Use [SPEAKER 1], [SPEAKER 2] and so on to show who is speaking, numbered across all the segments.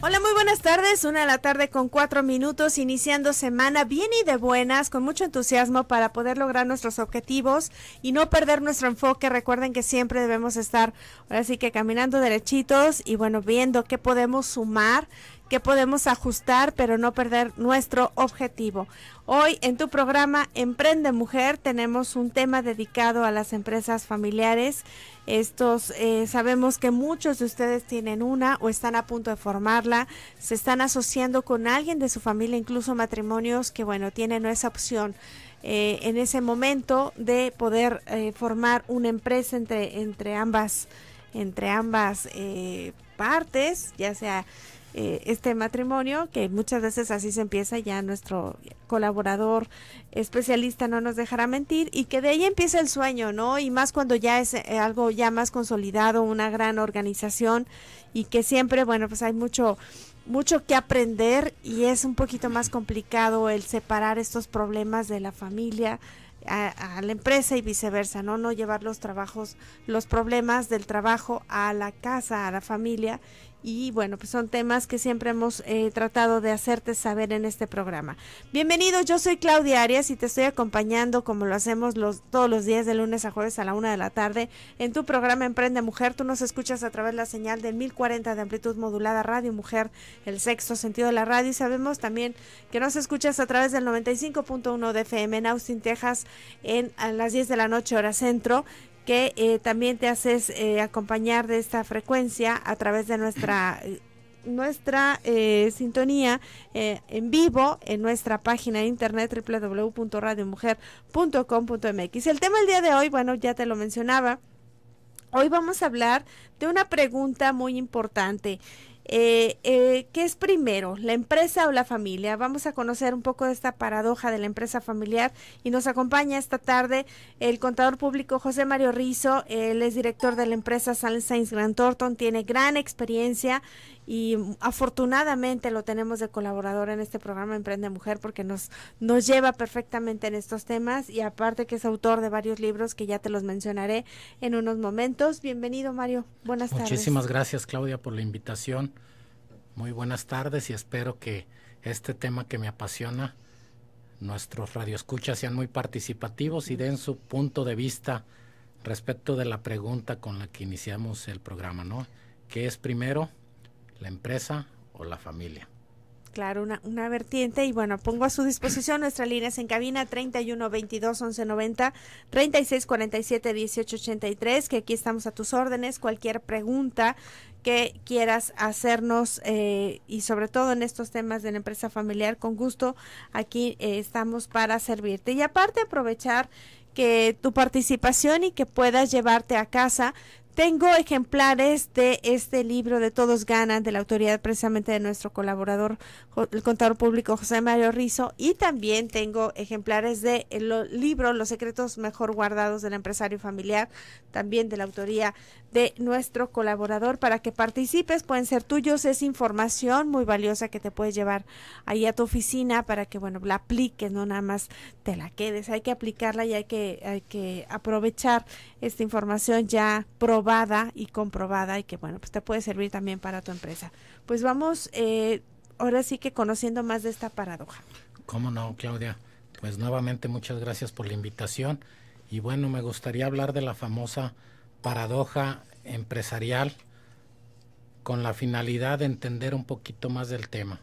[SPEAKER 1] Hola, muy buenas tardes. Una de la tarde con cuatro minutos, iniciando semana bien y de buenas, con mucho entusiasmo para poder lograr nuestros objetivos y no perder nuestro enfoque. Recuerden que siempre debemos estar, ahora sí que caminando derechitos y bueno, viendo qué podemos sumar que podemos ajustar, pero no perder nuestro objetivo. Hoy en tu programa Emprende Mujer tenemos un tema dedicado a las empresas familiares. Estos eh, sabemos que muchos de ustedes tienen una o están a punto de formarla, se están asociando con alguien de su familia, incluso matrimonios que bueno tienen esa opción. Eh, en ese momento de poder eh, formar una empresa entre, entre ambas entre ambas partes ya sea eh, este matrimonio, que muchas veces así se empieza, ya nuestro colaborador especialista no nos dejará mentir, y que de ahí empieza el sueño, ¿no? Y más cuando ya es eh, algo ya más consolidado, una gran organización, y que siempre, bueno, pues hay mucho mucho que aprender y es un poquito más complicado el separar estos problemas de la familia a, a, la empresa y viceversa, ¿no? No llevar los trabajos, los problemas del trabajo a la casa, a la familia y bueno, pues son temas que siempre hemos eh, tratado de hacerte saber en este programa. Bienvenido, yo soy Claudia Arias y te estoy acompañando como lo hacemos los, todos los días de lunes a jueves a la una de la tarde en tu programa Emprende Mujer. Tú nos escuchas a través de la señal del 1040 de amplitud modulada Radio Mujer, el sexto sentido de la radio. Y sabemos también que nos escuchas a través del 95.1 de FM en Austin, Texas, en, a las 10 de la noche hora centro que eh, también te haces eh, acompañar de esta frecuencia a través de nuestra eh, nuestra sintonía en vivo en nuestra página de internet www.radiomujer.com.mx. El tema del día de hoy, bueno, ya te lo mencionaba. Hoy vamos a hablar de una pregunta muy importante. Eh, eh, ¿Qué es primero, la empresa o la familia? Vamos a conocer un poco de esta paradoja de la empresa familiar y nos acompaña esta tarde el contador público José Mario Rizo, él es director de la empresa Sainz Grant Thornton, tiene gran experiencia y afortunadamente lo tenemos de colaborador en este programa Emprende Mujer porque nos, nos lleva perfectamente en estos temas y aparte que es autor de varios libros que ya te los mencionaré en unos momentos. Bienvenido Mario, buenas tardes. Muchísimas
[SPEAKER 2] gracias Claudia por la invitación. Muy buenas tardes y espero que este tema que me apasiona, nuestros radioescuchas sean muy participativos y den su punto de vista respecto de la pregunta con la que iniciamos el programa, ¿no? ¿Qué es primero, la empresa o la familia.
[SPEAKER 1] Claro, una, vertiente. Y bueno, pongo a su disposición nuestras líneas en cabina 31 22 11 90 36 47 18 83. Que aquí estamos a tus órdenes. Cualquier pregunta que quieras hacernos eh, y sobre todo en estos temas de la empresa familiar, con gusto aquí eh, estamos para servirte. Y aparte, aprovechar que tu participación y que puedas llevarte a casa tengo ejemplares de este libro de Todos Ganan, de la autoridad precisamente de nuestro colaborador, el contador público José Mario Rizo, y también tengo ejemplares de el libro Los secretos mejor guardados del empresario familiar, también de la autoría de nuestro colaborador, para que participes, pueden ser tuyos, es información muy valiosa que te puedes llevar ahí a tu oficina para que, bueno, la apliques, no nada más te la quedes, hay que aplicarla y hay que, hay que aprovechar esta información ya probada y comprobada y que bueno, pues te puede servir también para tu empresa. Pues vamos eh, ahora sí que conociendo más de esta paradoja.
[SPEAKER 2] ¿Cómo no, Claudia? Pues nuevamente muchas gracias por la invitación y bueno, me gustaría hablar de la famosa paradoja empresarial con la finalidad de entender un poquito más del tema.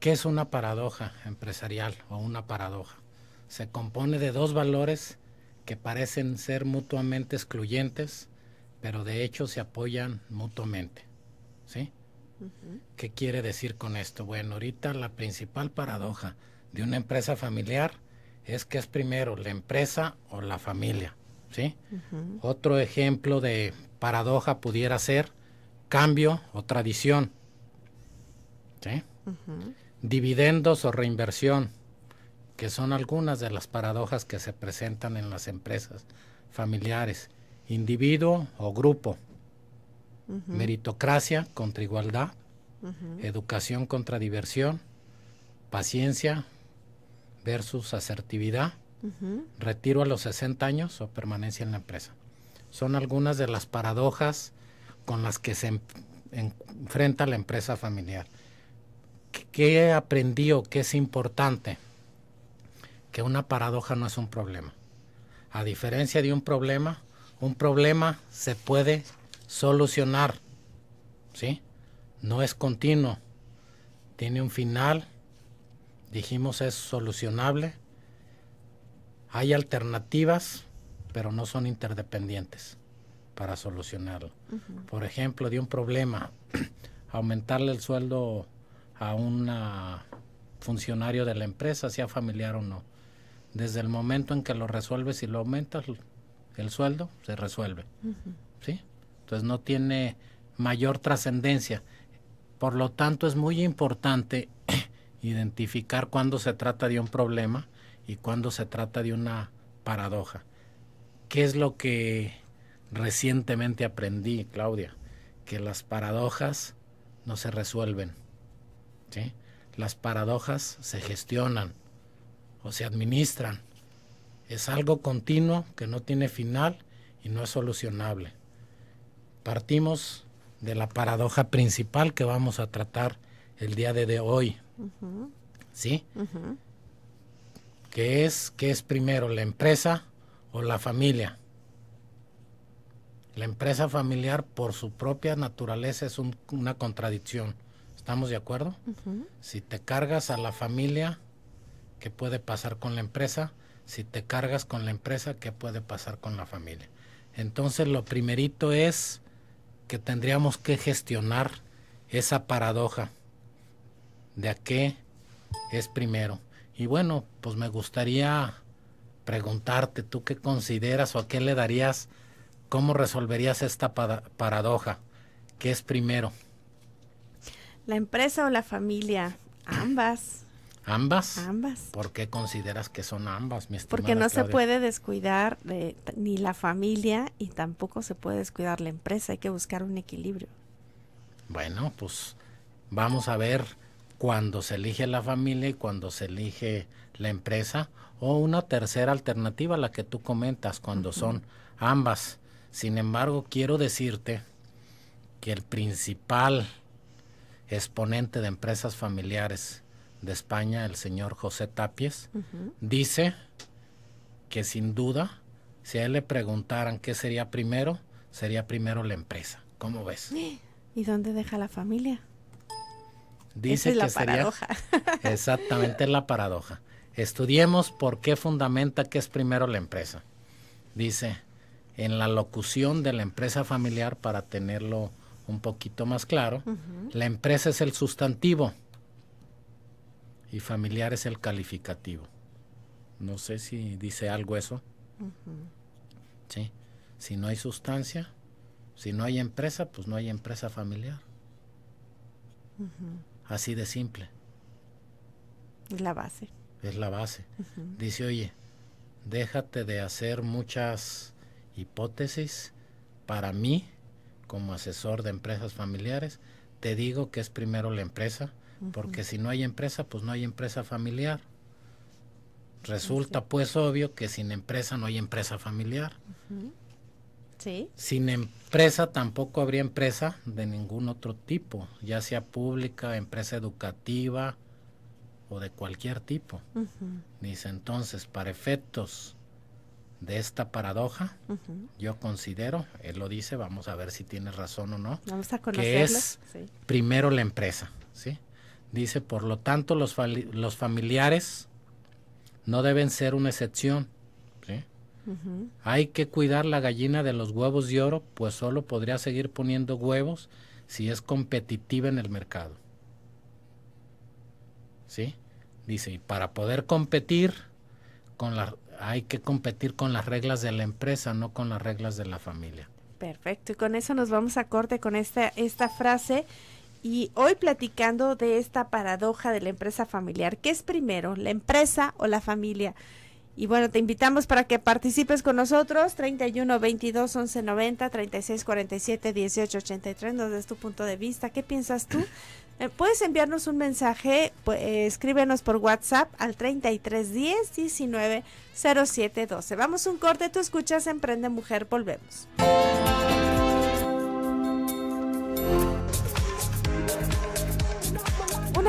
[SPEAKER 2] ¿Qué es una paradoja empresarial o una paradoja? Se compone de dos valores que parecen ser mutuamente excluyentes, pero de hecho se apoyan mutuamente. ¿Sí? ¿Qué quiere decir con esto? Bueno, ahorita la principal paradoja de una empresa familiar es que es primero la empresa o la familia. ¿Sí? Otro ejemplo de paradoja pudiera ser cambio o tradición. ¿Sí? Dividendos o reinversión que son algunas de las paradojas que se presentan en las empresas familiares, individuo o grupo, meritocracia contra igualdad, educación contra diversión, paciencia versus asertividad, retiro a los 60 años o permanencia en la empresa. Son algunas de las paradojas con las que se enfrenta la empresa familiar. ¿Qué he aprendido? qué es importante? que una paradoja no es un problema. A diferencia de un problema, un problema se puede solucionar. ¿Sí? No es continuo. Tiene un final. Dijimos es solucionable. Hay alternativas, pero no son interdependientes para solucionarlo. Por ejemplo, de un problema, aumentarle el sueldo a un funcionario de la empresa, sea familiar o no desde el momento en que lo resuelves y lo aumentas el sueldo, se resuelve. ¿sí? Entonces no tiene mayor trascendencia. Por lo tanto, es muy importante identificar cuándo se trata de un problema y cuándo se trata de una paradoja. ¿Qué es lo que recientemente aprendí, Claudia? Que las paradojas no se resuelven. ¿sí? Las paradojas se gestionan o se administran. Es algo continuo que no tiene final y no es solucionable. Partimos de la paradoja principal que vamos a tratar el día de, hoy. ¿Sí? es, ¿Qué es primero, la empresa o la familia? La empresa familiar por su propia naturaleza es una contradicción. ¿Estamos de acuerdo? Si te cargas a la familia, ¿Qué puede pasar con la empresa? Si te cargas con la empresa, ¿qué puede pasar con la familia? Entonces lo primerito es que tendríamos que gestionar esa paradoja de a qué es primero. Y bueno, pues me gustaría preguntarte, ¿tú qué consideras o a qué le darías, cómo resolverías esta paradoja? ¿Qué es primero?
[SPEAKER 1] ¿La empresa o la familia? Ambas.
[SPEAKER 2] ¿Ambas? Ambas. ¿Por qué consideras que son ambas, mi Porque no se puede
[SPEAKER 1] descuidar de, ni la familia y tampoco se puede descuidar la empresa. Hay que buscar un equilibrio.
[SPEAKER 2] Bueno, pues vamos a ver cuando se elige la familia y cuando se elige la empresa o una tercera alternativa, la que tú comentas, cuando son ambas. Sin embargo, quiero decirte que el principal exponente de empresas familiares de España, el señor José Tapies, dice que sin duda, si a él le preguntaran qué sería primero, sería primero la empresa. ¿Cómo ves?
[SPEAKER 1] ¿Y dónde deja la familia? Dice es que la sería, paradoja. Exactamente
[SPEAKER 2] la paradoja. Estudiemos por qué fundamenta que es primero la empresa. Dice, en la locución de la empresa familiar, para tenerlo un poquito más claro, la empresa es el sustantivo y familiar es el calificativo. No sé si dice algo eso. ¿Sí? Si no hay sustancia, si no hay empresa, pues no hay empresa familiar. Así de simple. Es la base. Es la base. Dice, oye, déjate de hacer muchas hipótesis. Para mí, como asesor de empresas familiares, te digo que es primero la empresa, porque si no hay empresa, pues no hay empresa familiar. Resulta pues obvio que sin empresa no hay empresa familiar. Sí. Sin empresa tampoco habría empresa de ningún otro tipo, ya sea pública, empresa educativa o de cualquier tipo. Dice entonces, para efectos de esta paradoja, yo considero, él lo dice, vamos a ver si tiene razón o no,
[SPEAKER 1] que es
[SPEAKER 2] primero la empresa, ¿sí? Dice, por lo tanto, los, los familiares no deben ser una excepción. ¿sí? Hay que cuidar la gallina de los huevos de oro, pues solo podría seguir poniendo huevos si es competitiva en el mercado. ¿Sí? Dice, y para poder competir, con la, hay que competir con las reglas de la empresa, no con las reglas de la familia.
[SPEAKER 1] Perfecto, y con eso nos vamos a corte con esta, esta frase y hoy platicando de esta paradoja de la empresa familiar. ¿Qué es primero, la empresa o la familia? Y bueno, te invitamos para que participes con nosotros, 31 22 11 90 36 47 18 83. Nos tu punto de vista. ¿Qué piensas tú? Eh, puedes enviarnos un mensaje, pues, escríbenos por WhatsApp al 33 10 19 07 12. Vamos un corte, tú escuchas Emprende Mujer, volvemos.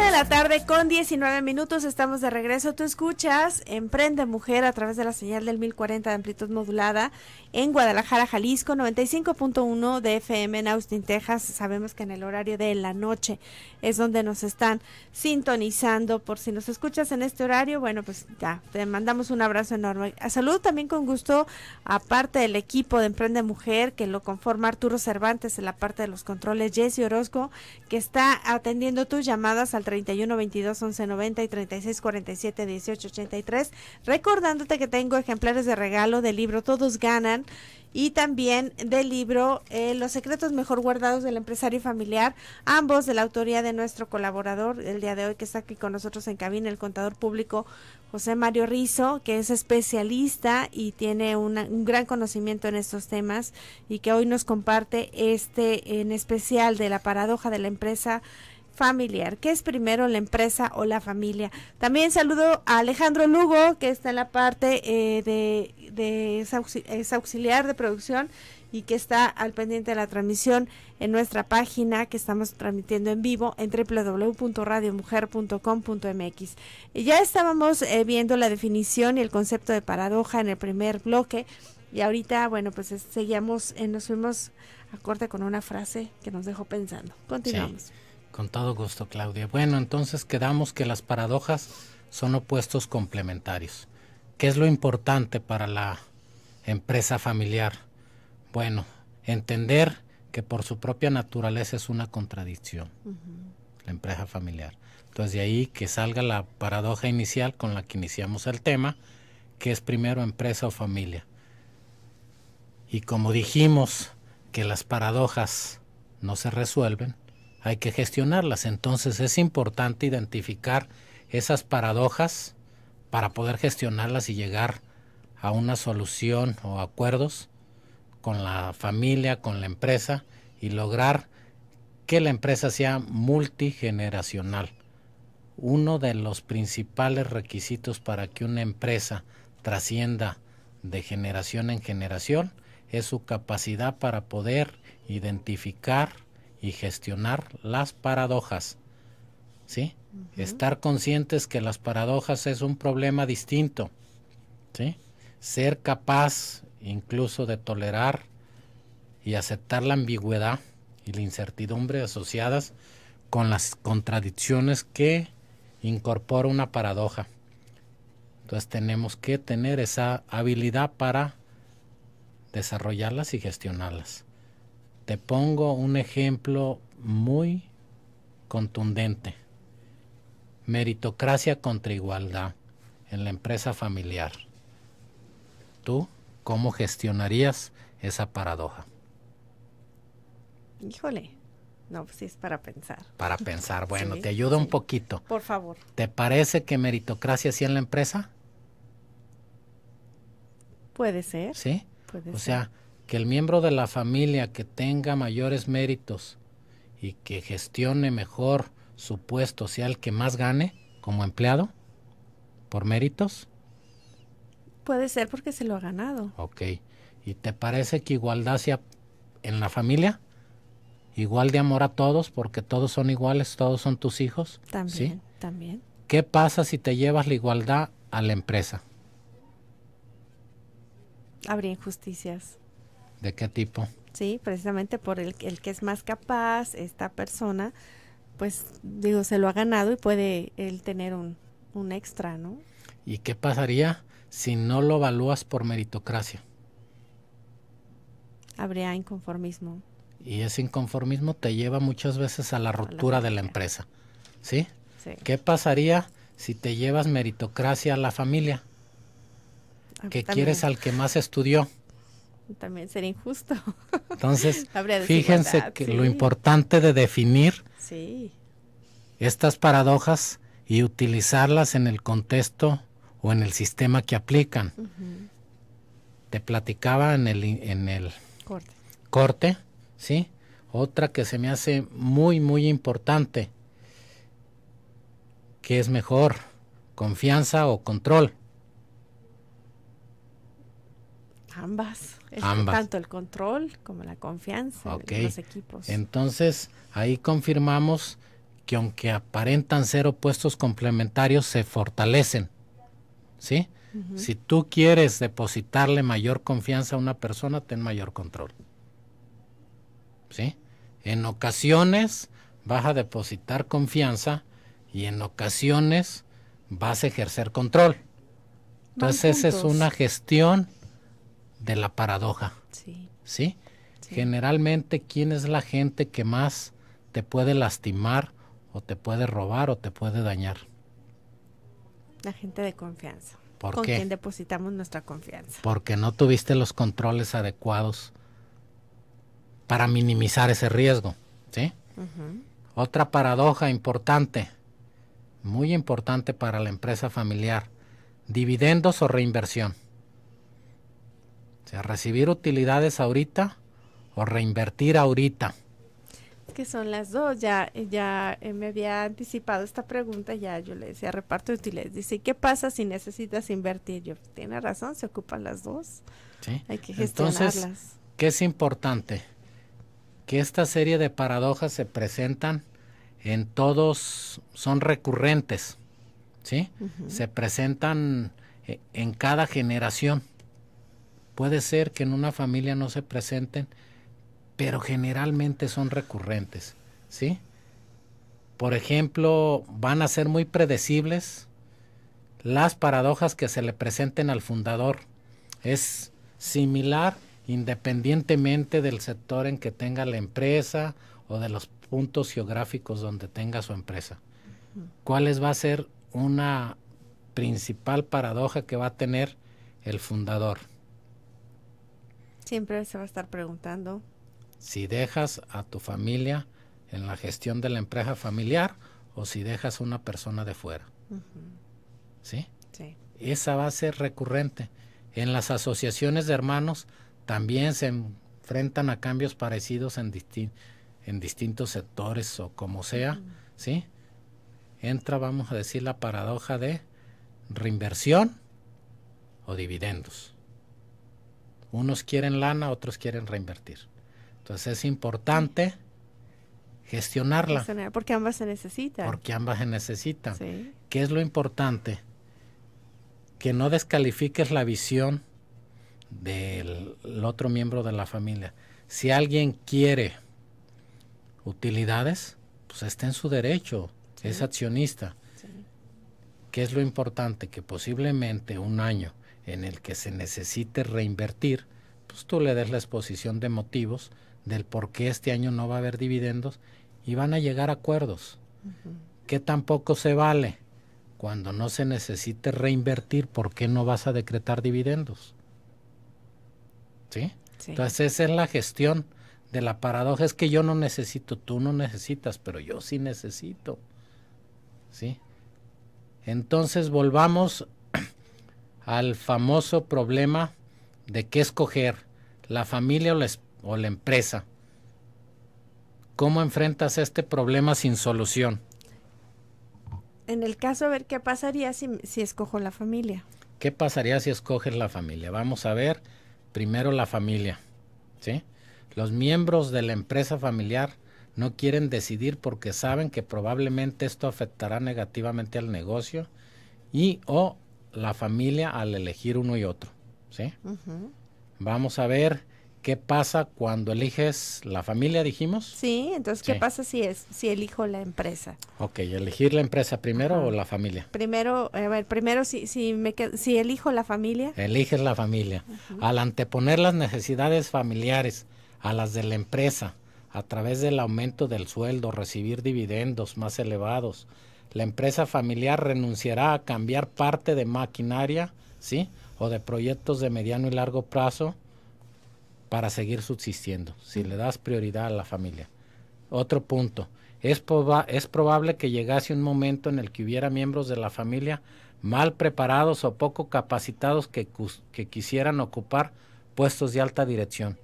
[SPEAKER 1] de la tarde con 19 minutos, estamos de regreso. Tú escuchas Emprende Mujer a través de la señal del 1040 de amplitud modulada en Guadalajara, Jalisco, 95.1 de FM en Austin, Texas. Sabemos que en el horario de la noche es donde nos están sintonizando. Por si nos escuchas en este horario, bueno, pues ya, te mandamos un abrazo enorme. salud también con gusto a parte del equipo de Emprende Mujer que lo conforma Arturo Cervantes en la parte de los controles, Jesse Orozco, que está atendiendo tus llamadas al 31 22 11 90 y 36 47 18 83. Recordándote que tengo ejemplares de regalo del libro Todos Ganan y también del libro eh, Los secretos mejor guardados del empresario familiar, ambos de la autoría de nuestro colaborador el día de hoy que está aquí con nosotros en cabina, el contador público José Mario Rizo, que es especialista y tiene un gran conocimiento en estos temas y que hoy nos comparte este en especial de la paradoja de la empresa familiar. ¿Qué es primero la empresa o la familia? También saludo a Alejandro Lugo, que está en la parte eh, de, es, auxiliar de producción y que está al pendiente de la transmisión en nuestra página que estamos transmitiendo en vivo en www.radiomujer.com.mx. Ya estábamos eh, viendo la definición y el concepto de paradoja en el primer bloque y ahorita, bueno, pues seguíamos, eh, nos fuimos a corte con una frase que nos dejó pensando. Continuamos.
[SPEAKER 2] Con todo gusto, Claudia. Bueno, entonces quedamos que las paradojas son opuestos complementarios. ¿Qué es lo importante para la empresa familiar? Bueno, entender que por su propia naturaleza es una contradicción, la empresa familiar. Entonces de ahí que salga la paradoja inicial con la que iniciamos el tema, que es primero empresa o familia. Y como dijimos que las paradojas no se resuelven, hay que gestionarlas. Entonces es importante identificar esas paradojas para poder gestionarlas y llegar a una solución o acuerdos con la familia, con la empresa y lograr que la empresa sea multigeneracional. Uno de los principales requisitos para que una empresa trascienda de generación en generación es su capacidad para poder identificar y gestionar las paradojas. ¿Sí? Estar conscientes que las paradojas es un problema distinto. ¿Sí? Ser capaz incluso de tolerar y aceptar la ambigüedad y la incertidumbre asociadas con las contradicciones que incorpora una paradoja. Entonces tenemos que tener esa habilidad para desarrollarlas y gestionarlas. Te pongo un ejemplo muy contundente. Meritocracia contra igualdad en la empresa familiar. ¿Tú cómo gestionarías esa paradoja?
[SPEAKER 1] Híjole, no, pues sí es para pensar.
[SPEAKER 2] Para pensar, bueno, te ayuda un poquito. Por favor. ¿Te parece que meritocracia sí en la empresa?
[SPEAKER 1] Puede ser. ¿Sí? Puede o sea,
[SPEAKER 2] que el miembro de la familia que tenga mayores méritos y que gestione mejor su puesto sea el que más gane como empleado por méritos?
[SPEAKER 1] Puede ser porque se lo ha ganado.
[SPEAKER 2] Ok. ¿Y te parece que igualdad sea en la familia? Igual de amor a todos porque todos son iguales, todos son tus hijos. También, ¿sí? también. ¿Qué pasa si te llevas la igualdad a la empresa?
[SPEAKER 1] Habría injusticias.
[SPEAKER 2] ¿De qué tipo?
[SPEAKER 1] Sí, precisamente por el, que es más capaz, esta persona, pues digo, se lo ha ganado y puede él tener un, extra, ¿no?
[SPEAKER 2] ¿Y qué pasaría si no lo evalúas por meritocracia?
[SPEAKER 1] Habría inconformismo.
[SPEAKER 2] Y ese inconformismo te lleva muchas veces a la ruptura de la empresa, ¿sí? ¿Qué pasaría si te llevas meritocracia a la familia?
[SPEAKER 1] que quieres al
[SPEAKER 2] que más estudió?
[SPEAKER 1] también sería injusto. Entonces, fíjense que lo
[SPEAKER 2] importante de definir estas paradojas y utilizarlas en el contexto o en el sistema que aplican. Te platicaba en el, en el corte. corte, ¿sí? Otra que se me hace muy, muy importante, que es mejor, confianza o control.
[SPEAKER 1] Ambas. Tanto el control como la confianza los equipos.
[SPEAKER 2] Entonces, ahí confirmamos que aunque aparentan ser opuestos complementarios, se fortalecen. ¿Sí? Si tú quieres depositarle mayor confianza a una persona, ten mayor control. ¿Sí? En ocasiones vas a depositar confianza y en ocasiones vas a ejercer control.
[SPEAKER 1] Entonces esa es una
[SPEAKER 2] gestión de la paradoja. Sí. ¿Sí? Generalmente, ¿quién es la gente que más te puede lastimar o te puede robar o te puede dañar?
[SPEAKER 1] La gente de confianza. ¿Por con quien depositamos nuestra confianza.
[SPEAKER 2] Porque no tuviste los controles adecuados para minimizar ese riesgo. ¿sí? Otra paradoja importante, muy importante para la empresa familiar, dividendos o reinversión recibir utilidades ahorita o reinvertir ahorita.
[SPEAKER 1] Que son las dos, ya, ya eh, me había anticipado esta pregunta, ya yo le decía reparto de utilidades. Dice, ¿qué pasa si necesitas invertir? Yo, tiene razón, se ocupan las dos. Hay que gestionarlas. Entonces,
[SPEAKER 2] ¿qué es importante? Que esta serie de paradojas se presentan en todos, son recurrentes, ¿sí? Se presentan eh, en cada generación. Puede ser que en una familia no se presenten, pero generalmente son recurrentes, ¿sí? Por ejemplo, van a ser muy predecibles las paradojas que se le presenten al fundador. Es similar independientemente del sector en que tenga la empresa o de los puntos geográficos donde tenga su empresa. ¿Cuáles va a ser una principal paradoja que va a tener el fundador?
[SPEAKER 1] Siempre se va a estar preguntando.
[SPEAKER 2] Si dejas a tu familia en la gestión de la empresa familiar o si dejas a una persona de fuera. ¿Sí? Sí. Esa va a ser recurrente. En las asociaciones de hermanos también se enfrentan a cambios parecidos en, distintos sectores o como sea, ¿sí? Entra, vamos a decir, la paradoja de reinversión o dividendos. Unos quieren lana, otros quieren reinvertir. Entonces es importante gestionarla.
[SPEAKER 1] Porque ambas se necesitan.
[SPEAKER 2] Porque ambas se necesitan. ¿Qué es lo importante? Que no descalifiques la visión del otro miembro de la familia. Si alguien quiere utilidades, pues está en su derecho, es accionista. ¿Qué es lo importante? Que posiblemente un año en el que se necesite reinvertir, pues tú le des la exposición de motivos del por qué este año no va a haber dividendos y van a llegar acuerdos. ¿Qué Que tampoco se vale cuando no se necesite reinvertir, ¿por qué no vas a decretar dividendos? ¿Sí? Entonces esa es la gestión de la paradoja, es que yo no necesito, tú no necesitas, pero yo sí necesito. ¿Sí? Entonces volvamos al famoso problema de qué escoger, la familia o la, o la empresa. ¿Cómo enfrentas este problema sin solución?
[SPEAKER 1] En el caso, a ver qué pasaría si, escojo la familia.
[SPEAKER 2] ¿Qué pasaría si escoges la familia? Vamos a ver primero la familia. ¿sí? Los miembros de la empresa familiar no quieren decidir porque saben que probablemente esto afectará negativamente al negocio y o la familia al elegir uno y otro. ¿sí? Vamos a ver qué pasa cuando eliges la familia, dijimos.
[SPEAKER 1] Sí, entonces, ¿qué pasa si, es, si elijo la empresa?
[SPEAKER 2] Ok, ¿elegir la empresa primero o la familia?
[SPEAKER 1] Primero, a ver, primero si, si, me si elijo la familia.
[SPEAKER 2] Eliges la familia. Al anteponer las necesidades familiares a las de la empresa, a través del aumento del sueldo, recibir dividendos más elevados, la empresa familiar renunciará a cambiar parte de maquinaria, ¿sí? O de proyectos de mediano y largo plazo para seguir subsistiendo, si le das prioridad a la familia. Otro punto, es, probable que llegase un momento en el que hubiera miembros de la familia mal preparados o poco capacitados que quisieran ocupar puestos de alta dirección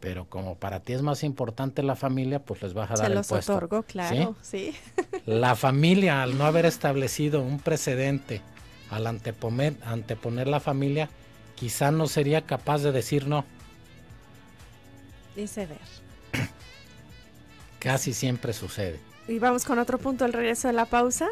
[SPEAKER 2] pero como para ti es más importante la familia, pues les vas a dar el puesto. Se los otorgo,
[SPEAKER 1] claro, ¿sí?
[SPEAKER 2] La familia, al no haber establecido un precedente, al anteponer, anteponer la familia, quizá no sería capaz de decir no.
[SPEAKER 1] Dice ver.
[SPEAKER 2] Casi siempre sucede.
[SPEAKER 1] Y vamos con otro punto el regreso de la pausa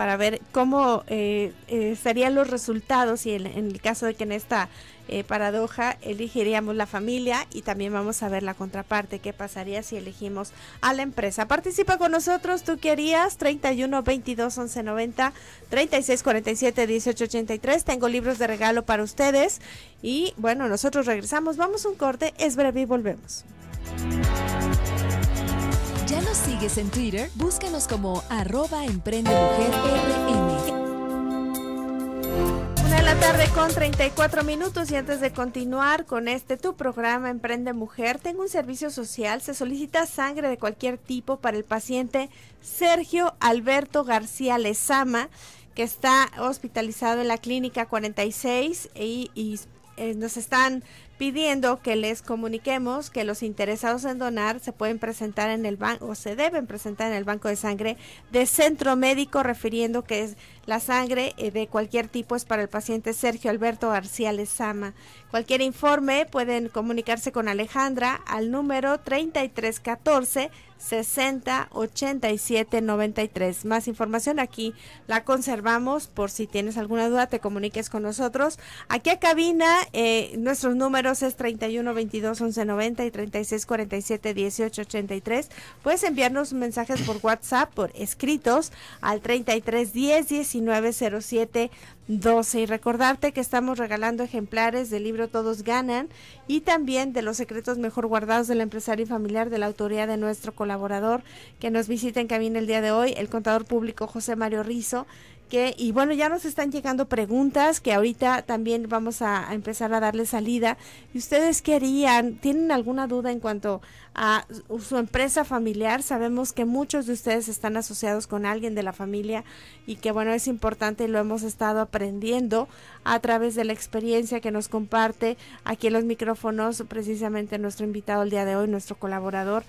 [SPEAKER 1] para ver cómo eh, eh, serían los resultados y en, el caso de que en esta eh, paradoja elegiríamos la familia y también vamos a ver la contraparte, qué pasaría si elegimos a la empresa. Participa con nosotros, tú querías 31 22 11 90 36 47 18 83. Tengo libros de regalo para ustedes y bueno, nosotros regresamos, vamos a un corte, es breve y volvemos. ¿Ya nos sigues en Twitter? Búscanos como arroba Una de la tarde con 34 minutos y antes de continuar con este tu programa Emprende Mujer, tengo un servicio social. Se solicita sangre de cualquier tipo para el paciente Sergio Alberto García Lezama, que está hospitalizado en la clínica 46 y, eh, nos están pidiendo que les comuniquemos que los interesados en donar se pueden presentar en el banco o se deben presentar en el banco de sangre de centro médico refiriendo que es la sangre eh, de cualquier tipo es para el paciente Sergio Alberto García Lezama. Cualquier informe pueden comunicarse con Alejandra al número 3314 608793 93. Más información aquí la conservamos por si tienes alguna duda te comuniques con nosotros. Aquí a cabina eh, nuestros números es 31 22 11 90 y 36 47 18 83. Puedes enviarnos mensajes por WhatsApp, por escritos al 33 10 19 07 12. Y recordarte que estamos regalando ejemplares del libro Todos Ganan y también de los secretos mejor guardados del empresario y familiar de la autoría de nuestro colaborador que nos visita en camino el día de hoy, el contador público José Mario Rizo y bueno, ya nos están llegando preguntas que ahorita también vamos a, empezar a darle salida. ¿Y ustedes querían ¿Tienen alguna duda en cuanto a su empresa familiar? Sabemos que muchos de ustedes están asociados con alguien de la familia y que bueno, es importante y lo hemos estado aprendiendo a través de la experiencia que nos comparte aquí en los micrófonos precisamente nuestro invitado el día de hoy, nuestro colaborador,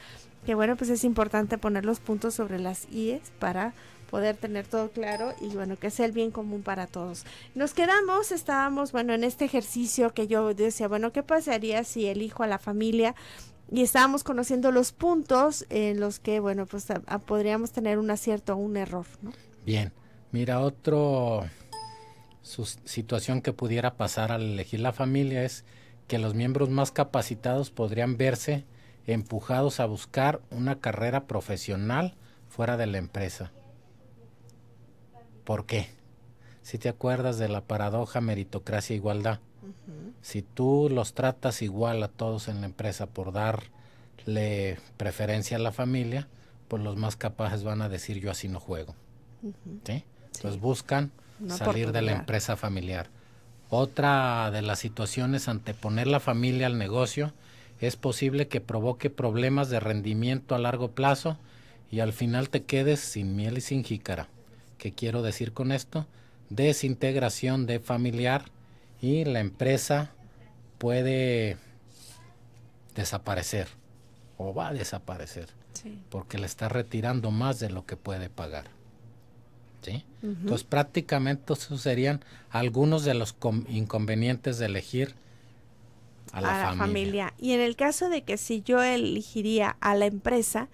[SPEAKER 1] que bueno, pues es importante poner los puntos sobre las IES para poder tener todo claro y bueno, que sea el bien común para todos. Nos quedamos, estábamos, bueno, en este ejercicio que yo decía, bueno, ¿qué pasaría si elijo a la familia? y estábamos conociendo los puntos en los que, bueno, pues podríamos tener un acierto o un error. ¿no?
[SPEAKER 2] Bien, mira, otra situación que pudiera pasar al elegir la familia es que los miembros más capacitados podrían verse empujados a buscar una carrera profesional fuera de la empresa. ¿Por qué? Si te acuerdas de la paradoja meritocracia e igualdad. Si tú los tratas igual a todos en la empresa por darle preferencia a la familia, pues los más capaces van a decir yo así no juego. Entonces buscan salir de la empresa familiar. Otra de las situaciones, anteponer la familia al negocio, es posible que provoque problemas de rendimiento a largo plazo y al final te quedes sin miel y sin jícara que quiero decir con esto, desintegración de familiar y la empresa puede desaparecer o va a desaparecer porque le está retirando más de lo que puede pagar. ¿sí? Entonces prácticamente esos serían algunos de los inconvenientes de elegir a, la, la familia.
[SPEAKER 1] Y en el caso de que si yo elegiría a la empresa,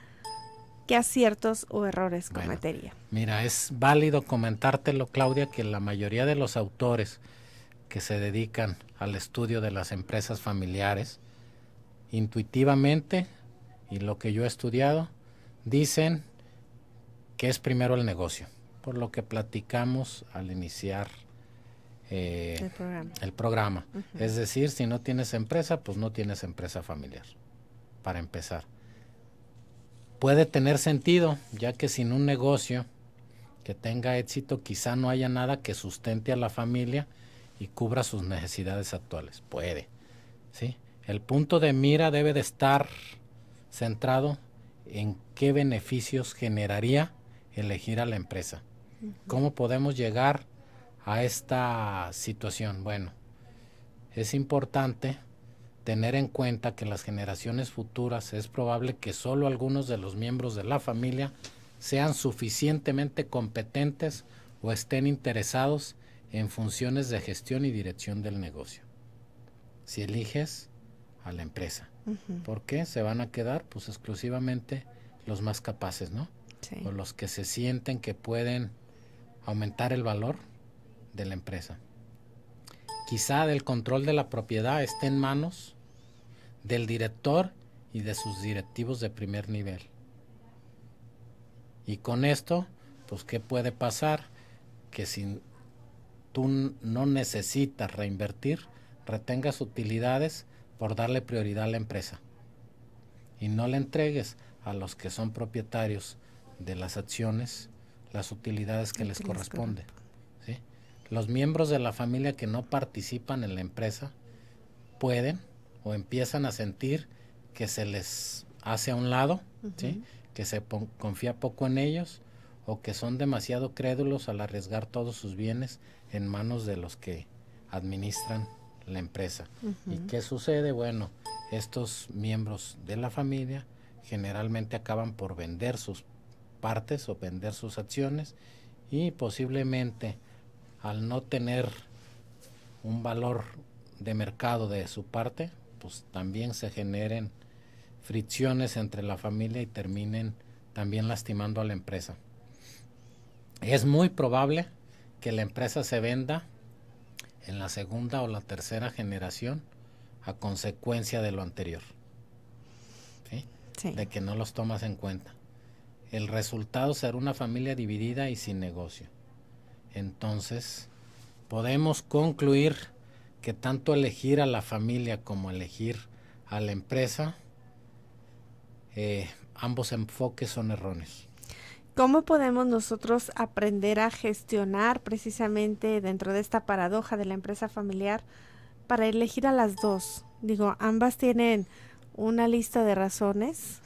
[SPEAKER 1] qué aciertos o errores cometería.
[SPEAKER 2] Mira, es válido comentártelo, Claudia, que la mayoría de los autores que se dedican al estudio de las empresas familiares, intuitivamente, y lo que yo he estudiado, dicen que es primero el negocio, por lo que platicamos al iniciar eh, el programa. Es decir, si no tienes empresa, pues no tienes empresa familiar, para empezar puede tener sentido, ya que sin un negocio que tenga éxito quizá no haya nada que sustente a la familia y cubra sus necesidades actuales. Puede. ¿sí? El punto de mira debe de estar centrado en qué beneficios generaría elegir a la empresa. ¿Cómo podemos llegar a esta situación? Bueno, es importante tener en cuenta que las generaciones futuras es probable que solo algunos de los miembros de la familia sean suficientemente competentes o estén interesados en funciones de gestión y dirección del negocio. Si eliges a la empresa, ¿por qué? se van a quedar pues exclusivamente los más capaces, ¿no? O los que se sienten que pueden aumentar el valor de la empresa. Quizá del control de la propiedad esté en manos del director y de sus directivos de primer nivel. Y con esto, pues, ¿qué puede pasar? Que si tú no necesitas reinvertir, retengas utilidades por darle prioridad a la empresa y no le entregues a los que son propietarios de las acciones las utilidades que les corresponde. Los miembros de la familia que no participan en la empresa pueden o empiezan a sentir que se les hace a un lado, ¿sí? que se confía poco en ellos o que son demasiado crédulos al arriesgar todos sus bienes en manos de los que administran la empresa. ¿Y qué sucede? Bueno, estos miembros de la familia generalmente acaban por vender sus partes o vender sus acciones y posiblemente al no tener un valor de mercado de su parte, pues también se generen fricciones entre la familia y terminen también lastimando a la empresa. Es muy probable que la empresa se venda en la segunda o la tercera generación a consecuencia de lo anterior, de que no los tomas en cuenta. El resultado será una familia dividida y sin negocio. Entonces, podemos concluir que tanto elegir a la familia como elegir a la empresa, eh, ambos enfoques son erróneos.
[SPEAKER 1] ¿Cómo podemos nosotros aprender a gestionar precisamente dentro de esta paradoja de la empresa familiar para elegir a las dos? Digo, ambas tienen una lista de razones,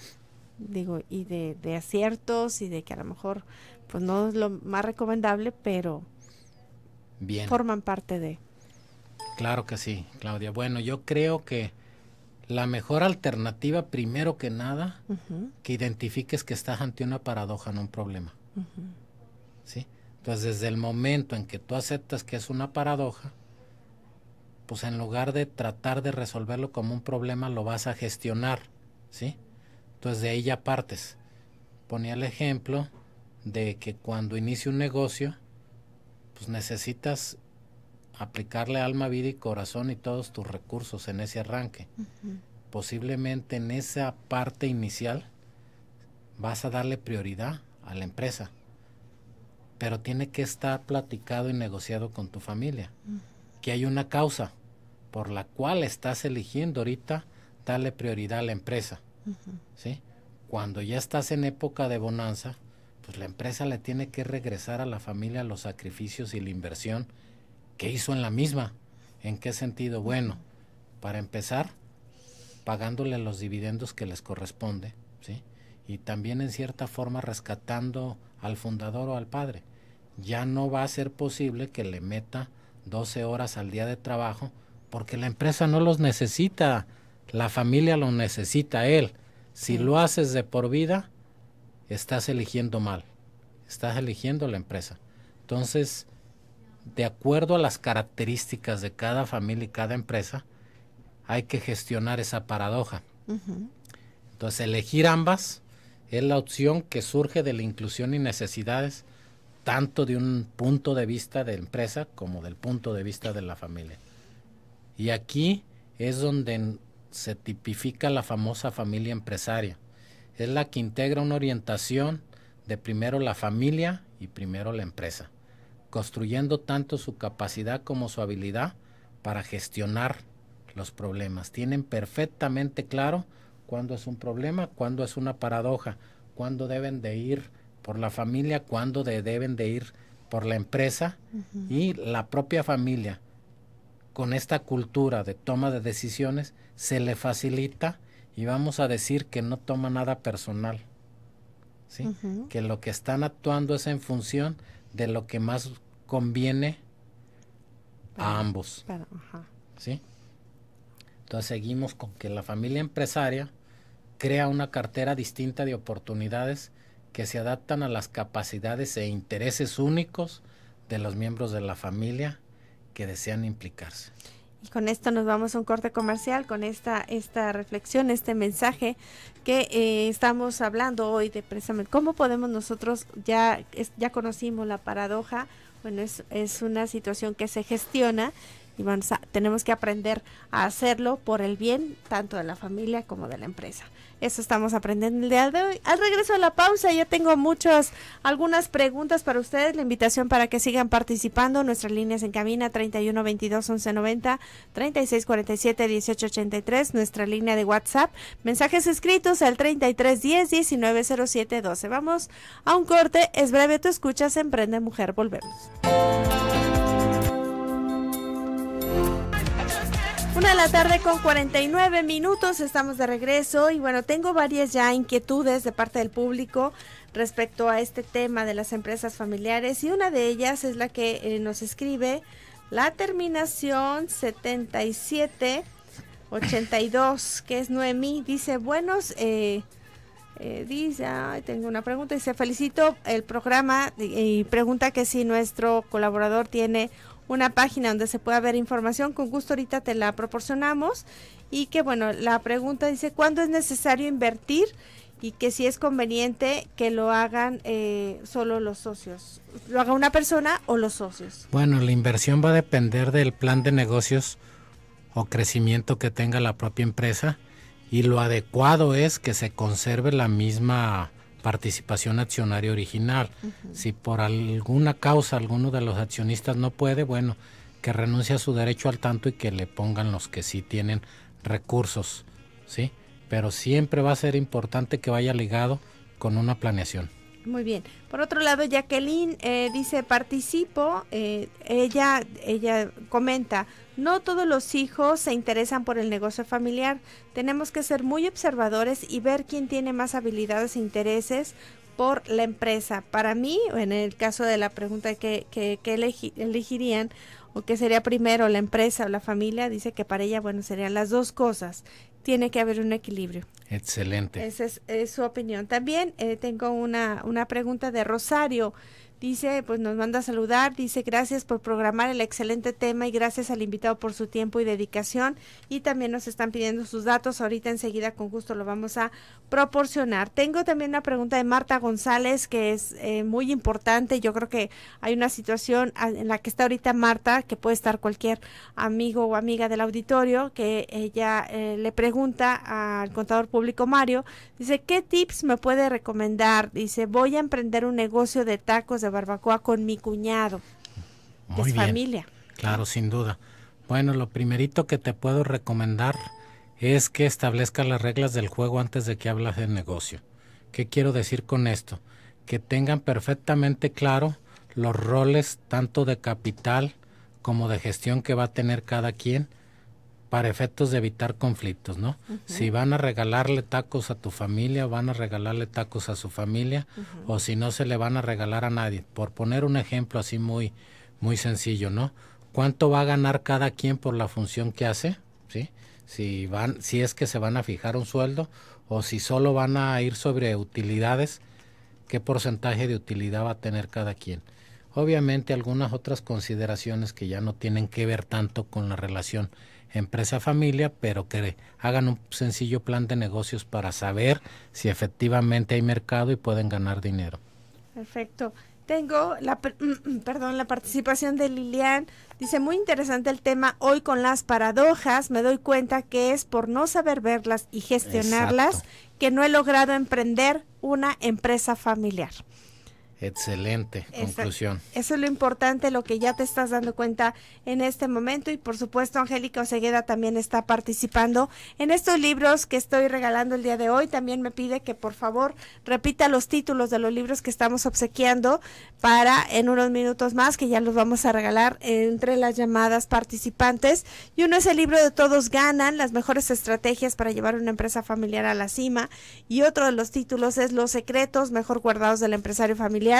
[SPEAKER 1] digo, y de, aciertos y de que a lo mejor pues no es lo más recomendable, pero forman parte de.
[SPEAKER 2] Claro que sí, Claudia. Bueno, yo creo que la mejor alternativa, primero que nada, que identifiques que estás ante una paradoja, no un problema. ¿Sí? Entonces, desde el momento en que tú aceptas que es una paradoja, pues en lugar de tratar de resolverlo como un problema, lo vas a gestionar, ¿sí? Entonces de ahí ya partes. Ponía el ejemplo de que cuando inicia un negocio, pues necesitas aplicarle alma, vida y corazón y todos tus recursos en ese arranque. Posiblemente en esa parte inicial vas a darle prioridad a la empresa, pero tiene que estar platicado y negociado con tu familia, que hay una causa por la cual estás eligiendo ahorita darle prioridad a la empresa. ¿sí? Cuando ya estás en época de bonanza, pues la empresa le tiene que regresar a la familia los sacrificios y la inversión ¿qué hizo en la misma? ¿En qué sentido? Bueno, para empezar, pagándole los dividendos que les corresponde, ¿sí? Y también en cierta forma rescatando al fundador o al padre. Ya no va a ser posible que le meta 12 horas al día de trabajo porque la empresa no los necesita, la familia lo necesita él. Si lo haces de por vida, estás eligiendo mal, estás eligiendo la empresa. Entonces, de acuerdo a las características de cada familia y cada empresa, hay que gestionar esa paradoja. Entonces, elegir ambas es la opción que surge de la inclusión y necesidades, tanto de un punto de vista de empresa como del punto de vista de la familia. Y aquí es donde se tipifica la famosa familia empresaria. Es la que integra una orientación de primero la familia y primero la empresa construyendo tanto su capacidad como su habilidad para gestionar los problemas. Tienen perfectamente claro cuándo es un problema, cuándo es una paradoja, cuándo deben de ir por la familia, cuándo deben de ir por la empresa y la propia familia. Con esta cultura de toma de decisiones se le facilita y vamos a decir que no toma nada personal. ¿sí? Que lo que están actuando es en función de lo que más conviene a ambos. ¿Sí? Entonces seguimos con que la familia empresaria crea una cartera distinta de oportunidades que se adaptan a las capacidades e intereses únicos de los miembros de la familia
[SPEAKER 1] que desean implicarse. Y con esto nos vamos a un corte comercial, con esta, esta reflexión, este mensaje que eh, estamos hablando hoy de precisamente cómo podemos nosotros, ya, ya conocimos la paradoja, bueno, es, es una situación que se gestiona y vamos a, tenemos que aprender a hacerlo por el bien tanto de la familia como de la empresa. Eso estamos aprendiendo el día de hoy. Al regreso a la pausa ya tengo muchas, algunas preguntas para ustedes. La invitación para que sigan participando. Nuestras líneas en cabina 31 22 11 90 36 47 18 83. Nuestra línea de WhatsApp. Mensajes escritos al 33 10 19 07 12. Vamos a un corte. Es breve. Tú escuchas Emprende Mujer. Volvemos. Una de la tarde con 49 minutos, estamos de regreso y bueno, tengo varias ya inquietudes de parte del público respecto a este tema de las empresas familiares y una de ellas es la que eh, nos escribe la terminación 7782, que es Noemí, dice buenos... Eh, eh dice, tengo una pregunta, dice, felicito el programa y pregunta que si nuestro colaborador tiene una página donde se pueda ver información. Con gusto ahorita te la proporcionamos. Y que bueno, la pregunta dice, ¿cuándo es necesario invertir? Y que si es conveniente que lo hagan eh, solo los socios. ¿Lo haga una persona o los socios?
[SPEAKER 2] Bueno, la inversión va a depender del plan de negocios o crecimiento que tenga la propia empresa y lo adecuado es que se conserve la misma participación accionaria original. Si por alguna causa alguno de los accionistas no puede, bueno, que renuncie a su derecho al tanto y que le pongan los que sí tienen recursos, ¿sí? Pero siempre va a ser importante que vaya ligado con una planeación.
[SPEAKER 1] Muy bien. Por otro lado, Jacqueline eh, dice, participo, eh, ella, ella comenta, no todos los hijos se interesan por el negocio familiar. Tenemos que ser muy observadores y ver quién tiene más habilidades e intereses por la empresa. Para mí, en el caso de la pregunta que, que, elegirían, o que sería primero la empresa o la familia, dice que para ella, bueno, serían las dos cosas. Tiene que haber un equilibrio.
[SPEAKER 2] Excelente.
[SPEAKER 1] Esa es, su opinión. También eh, tengo una, una pregunta de Rosario. Dice, pues nos manda a saludar, dice gracias por programar el excelente tema y gracias al invitado por su tiempo y dedicación. Y también nos están pidiendo sus datos, ahorita enseguida con gusto lo vamos a proporcionar. Tengo también una pregunta de Marta González que es eh, muy importante. Yo creo que hay una situación en la que está ahorita Marta, que puede estar cualquier amigo o amiga del auditorio, que ella eh, le pregunta al contador público Mario, dice, ¿qué tips me puede recomendar? Dice, voy a emprender un negocio de tacos de barbacoa con mi cuñado, Muy familia.
[SPEAKER 2] Claro, sin duda. Bueno, lo primerito que te puedo recomendar es que establezcas las reglas del juego antes de que hablas de negocio. ¿Qué quiero decir con esto? Que tengan perfectamente claro los roles tanto de capital como de gestión que va a tener cada quien para efectos de evitar conflictos, ¿no? Si van a regalarle tacos a tu familia, van a regalarle tacos a su familia, o si no se le van a regalar a nadie. Por poner un ejemplo así muy, muy sencillo, ¿no? ¿Cuánto va a ganar cada quien por la función que hace? Si van, si es que se van a fijar un sueldo, o si solo van a ir sobre utilidades, ¿qué porcentaje de utilidad va a tener cada quien? Obviamente algunas otras consideraciones que ya no tienen que ver tanto con la relación empresa familia, pero que hagan un sencillo plan de negocios para saber si efectivamente hay mercado y pueden ganar dinero.
[SPEAKER 1] Perfecto. Tengo la, perdón, la participación de Lilian. Dice, muy interesante el tema hoy con las paradojas. Me doy cuenta que es por no saber verlas y gestionarlas que no he logrado emprender una empresa familiar.
[SPEAKER 2] Excelente conclusión.
[SPEAKER 1] eso es lo importante, lo que ya te estás dando cuenta en este momento. Y por supuesto, Angélica Osegueda también está participando en estos libros que estoy regalando el día de hoy. También me pide que por favor repita los títulos de los libros que estamos obsequiando para en unos minutos más, que ya los vamos a regalar entre las llamadas participantes. Y uno es el libro de Todos Ganan, las mejores estrategias para llevar una empresa familiar a la cima. Y otro de los títulos es Los secretos mejor guardados del empresario familiar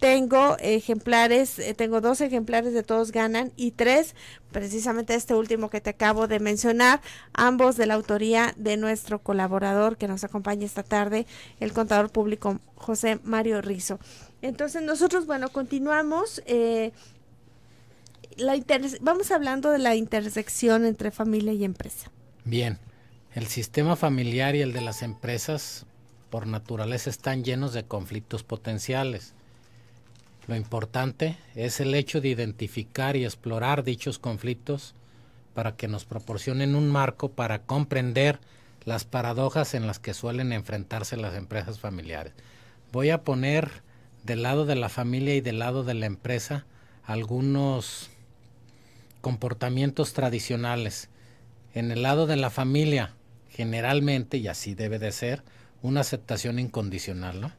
[SPEAKER 1] tengo ejemplares, eh, tengo dos ejemplares de Todos Ganan y tres, precisamente este último que te acabo de mencionar, ambos de la autoría de nuestro colaborador que nos acompaña esta tarde, el contador público José Mario Rizo. Entonces nosotros, bueno, continuamos. Eh, la vamos hablando de la intersección entre familia y empresa.
[SPEAKER 2] Bien, el sistema familiar y el de las empresas por naturaleza están llenos de conflictos potenciales. Lo importante es el hecho de identificar y explorar dichos conflictos para que nos proporcionen un marco para comprender las paradojas en las que suelen enfrentarse las empresas familiares. Voy a poner del lado de la familia y del lado de la empresa algunos comportamientos tradicionales. En el lado de la familia, generalmente, y así debe de ser, una aceptación incondicional, ¿no?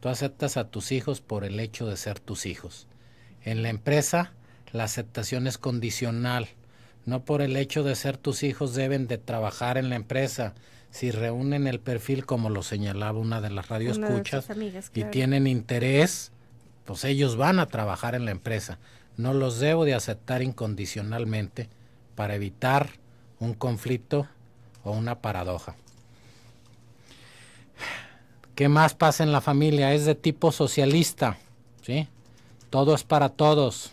[SPEAKER 2] Tú aceptas a tus hijos por el hecho de ser tus hijos. En la empresa, la aceptación es condicional. No por el hecho de ser tus hijos deben de trabajar en la empresa. Si reúnen el perfil, como lo señalaba una de las radioescuchas, y tienen interés, pues ellos van a trabajar en la empresa. No los debo de aceptar incondicionalmente para evitar un conflicto o una paradoja. ¿Qué más pasa en la familia? Es de tipo socialista, ¿sí? Todo es para todos.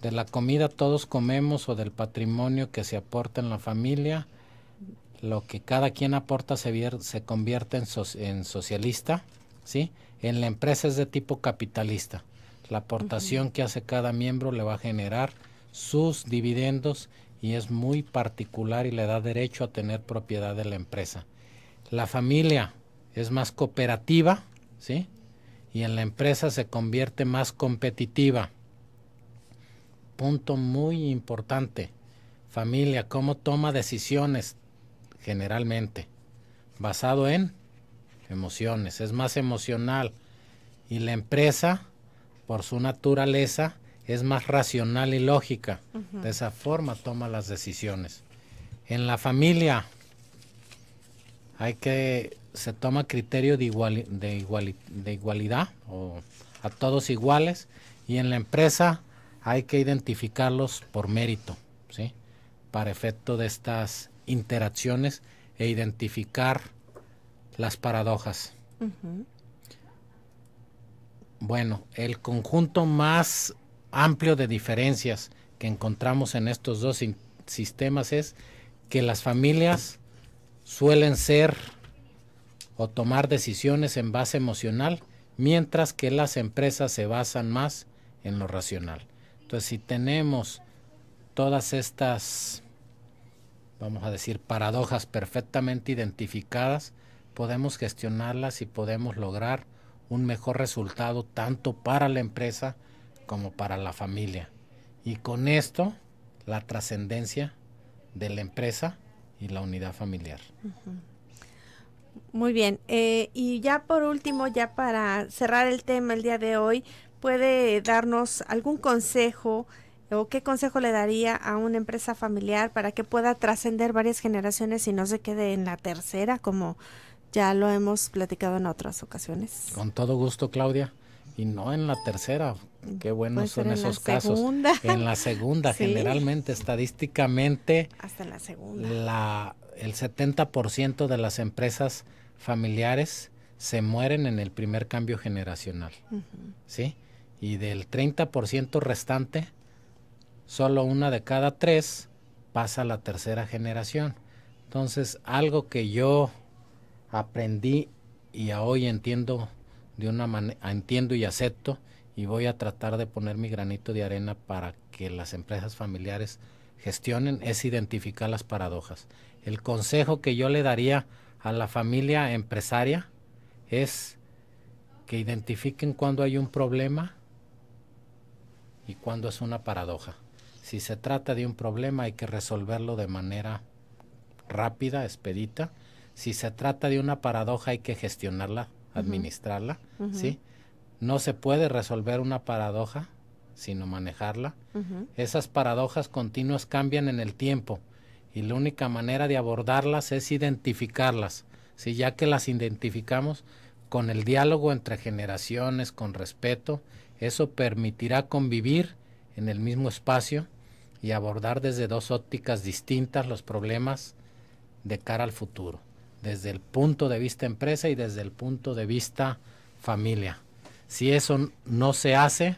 [SPEAKER 2] De la comida todos comemos o del patrimonio que se aporta en la familia, lo que cada quien aporta se, se convierte en, socialista, ¿sí? En la empresa es de tipo capitalista. La aportación que hace cada miembro le va a generar sus dividendos y es muy particular y le da derecho a tener propiedad de la empresa. La familia, es más cooperativa, ¿sí? Y en la empresa se convierte más competitiva. Punto muy importante. Familia, ¿cómo toma decisiones generalmente? Basado en emociones, es más emocional. Y la empresa, por su naturaleza, es más racional y lógica. De esa forma toma las decisiones. En la familia hay que se toma criterio de, igual, de, igualdad o a todos iguales y en la empresa hay que identificarlos por mérito, ¿sí? Para efecto de estas interacciones e identificar las paradojas. Bueno, el conjunto más amplio de diferencias que encontramos en estos dos sistemas es que las familias suelen ser o tomar decisiones en base emocional, mientras que las empresas se basan más en lo racional. Entonces, si tenemos todas estas, vamos a decir, paradojas perfectamente identificadas, podemos gestionarlas y podemos lograr un mejor resultado tanto para la empresa como para la familia. Y con esto, la trascendencia de la empresa y la unidad familiar.
[SPEAKER 1] Muy bien. Eh, y ya por último, ya para cerrar el tema el día de hoy, ¿puede darnos algún consejo o qué consejo le daría a una empresa familiar para que pueda trascender varias generaciones y no se quede en la tercera como ya lo hemos platicado en otras ocasiones?
[SPEAKER 2] Con todo gusto, Claudia. Y no en la tercera, qué buenos son esos casos. En la segunda, generalmente, estadísticamente.
[SPEAKER 1] Hasta la segunda. La,
[SPEAKER 2] el 70% de las empresas familiares se mueren en el primer cambio generacional. ¿Sí? Y del 30% restante, solo una de cada tres pasa a la tercera generación. Entonces, algo que yo aprendí y a hoy entiendo de una manera, entiendo y acepto y voy a tratar de poner mi granito de arena para que las empresas familiares gestionen es identificar las paradojas. El consejo que yo le daría a la familia empresaria es que identifiquen cuando hay un problema y cuando es una paradoja. Si se trata de un problema hay que resolverlo de manera rápida, expedita. Si se trata de una paradoja hay que gestionarla, administrarla, No se puede resolver una paradoja sino manejarla. Esas paradojas continuas cambian en el tiempo y la única manera de abordarlas es identificarlas, si ya que las identificamos con el diálogo entre generaciones, con respeto, eso permitirá convivir en el mismo espacio y abordar desde dos ópticas distintas los problemas de cara al futuro, desde el punto de vista empresa y desde el punto de vista familia. Si eso no se hace,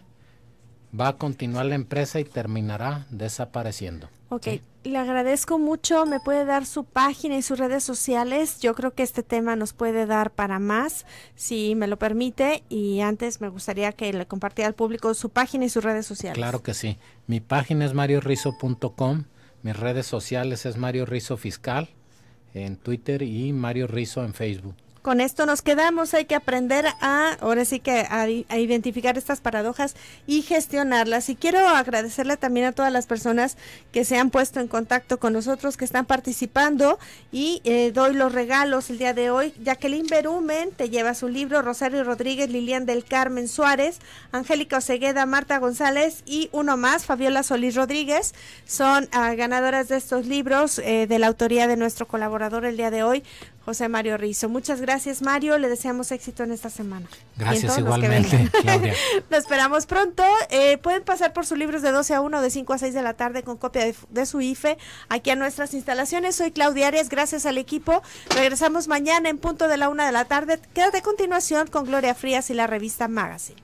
[SPEAKER 2] va a continuar la empresa y terminará desapareciendo.
[SPEAKER 1] Ok, le agradezco mucho, me puede dar su página y sus redes sociales. Yo creo que este tema nos puede dar para más, si me lo permite. Y antes me gustaría que le compartiera al público su página y sus redes sociales.
[SPEAKER 2] Claro que sí. Mi página es mariorizo.com, mis redes sociales es Mario Fiscal en Twitter y Mario en Facebook.
[SPEAKER 1] Con esto nos quedamos, hay que aprender a, ahora sí que a, identificar estas paradojas y gestionarlas. Y quiero agradecerle también a todas las personas que se han puesto en contacto con nosotros, que están participando y eh, doy los regalos el día de hoy. Jacqueline Berumen te lleva su libro, Rosario Rodríguez, Lilian del Carmen Suárez, Angélica Osegueda, Marta González y uno más, Fabiola Solís Rodríguez, son ah, ganadoras de estos libros eh, de la autoría de nuestro colaborador el día de hoy, José Mario Rizo. Muchas gracias, Mario. Le deseamos éxito en esta semana. Gracias igualmente, Claudia. Nos esperamos pronto. Eh, pueden pasar por sus libros de 12 a 1, de 5 a 6 de la tarde con copia de, su IFE aquí a nuestras instalaciones. Soy Claudia Arias. Gracias al equipo. Regresamos mañana en punto de la 1 de la tarde. Quédate a continuación con Gloria Frías y la revista Magazine.